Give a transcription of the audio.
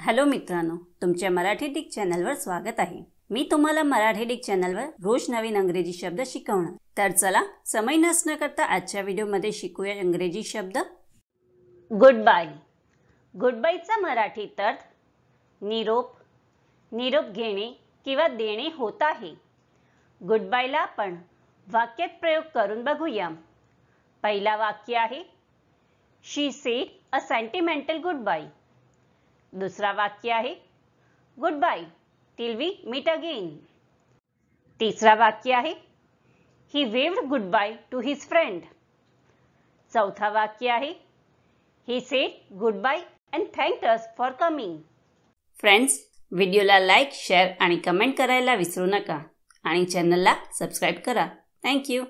hello मित्रांनो तुमच्या Marathi Dick चॅनलवर स्वागत आहे मी तुम्हाला मराठी डिक चॅनलवर रोज नवीन अंग्रेजी शब्द शिकवणार तर चला समय नसण्याकरता करता आजच्या व्हिडिओमध्ये शिकूया इंग्रजी शब्द गुड बाय गुड बायचा मराठी अर्थ निरोप निरोप घेणे किंवा देणे होत आहे गुड बायला आपण वाक्यात प्रयोग करून बघूया पहिला वाक्य आहे she said a sentimental goodbye दुसरा वाक्य आहे goodbye till we meet again तिसरा वाक्य आहे he waved goodbye to his friend चौथा वाक्य आहे he said goodbye and thank us for coming friends व्हिडिओला लाईक शेअर आणि कमेंट करायला विसरू नका आणि चॅनलला सबस्क्राईब करा थँक्यू